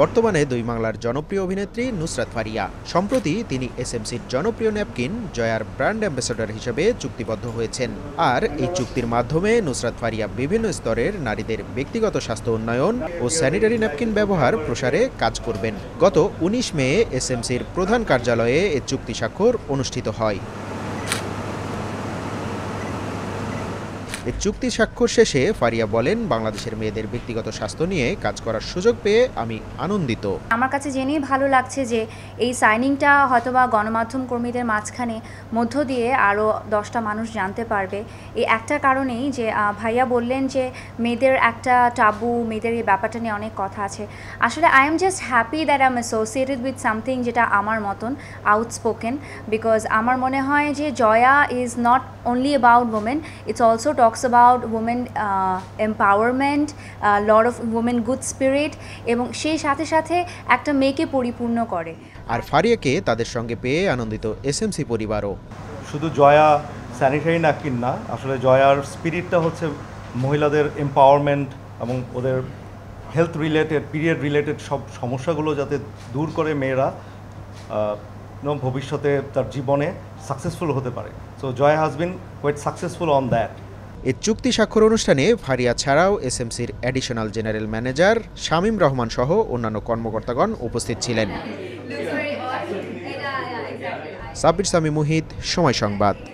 বর্তমানে দুই বাংলার জনপ্রিয় অভিনেত্রী নুসরাত ফারিয়া সম্প্রতি তিনি এসএমসির জনপ্রিয় ন্যাপকিন জয়ার ব্র্যান্ড অ্যাম্বাসেডর হিসেবে চুক্তিবদ্ধ হয়েছেন আর এই চুক্তির মাধ্যমে নুসরাত ফারিয়া বিভিন্ন স্তরের নারীদের ব্যক্তিগত স্বাস্থ্য উন্নয়ন ও স্যানিটারি ন্যাপকিন ব্যবহার প্রসারে কাজ করবেন গত উনিশ মে এসএমসির প্রধান কার্যালয়ে এ চুক্তি স্বাক্ষর অনুষ্ঠিত হয় চুক্তি স্বাক্ষর শেষে ফারিয়া বলেন বাংলাদেশের মেয়েদের ব্যক্তিগত স্বাস্থ্য নিয়ে কাজ করার সুযোগ পেয়ে আমি আনন্দিত আমার কাছে জেনেই ভালো লাগছে যে এই সাইনিংটা হয়তোবা গণমাধ্যম কর্মীদের মাঝখানে মধ্য দিয়ে আরও দশটা মানুষ জানতে পারবে এই একটা কারণেই যে ভাইয়া বললেন যে মেয়েদের একটা টাবু মেয়েদের এই ব্যাপারটা নিয়ে অনেক কথা আছে আসলে I am just happy that I am associated with something যেটা আমার মতন আউটস্পোকেন বিকজ আমার মনে হয় যে Joya is not only about women it's also talk talks about women empowerment a of women good spirit এবং সেই সাথে সাথে একটা মেয়েকে পরিপূর্ণ করে আর ফারিয়াকে তাদের সঙ্গে পেয়ে আনন্দিত এস সি পরিবারও শুধু জয়া স্যানিটারি ন্যাপকিন না আসলে জয়ার স্পিরিটটা হচ্ছে মহিলাদের এম্পাওয়ারমেন্ট এবং ওদের হেলথ রিলেটেড পিরিয়ড রিলেটেড সব সমস্যাগুলো যাতে দূর করে মেয়েরা ভবিষ্যতে তার জীবনে সাকসেসফুল হতে পারে so Joya has been wait successful on that এ চুক্তি স্বাক্ষর অনুষ্ঠানে ফারিয়া ছাড়াও এসএমসির additional general manager Shamim Rahman সহ অন্যান্য কর্মকর্তাগণ উপস্থিত ছিলেন oh, সাব্বির সামি মুহিত সময় সংবাদ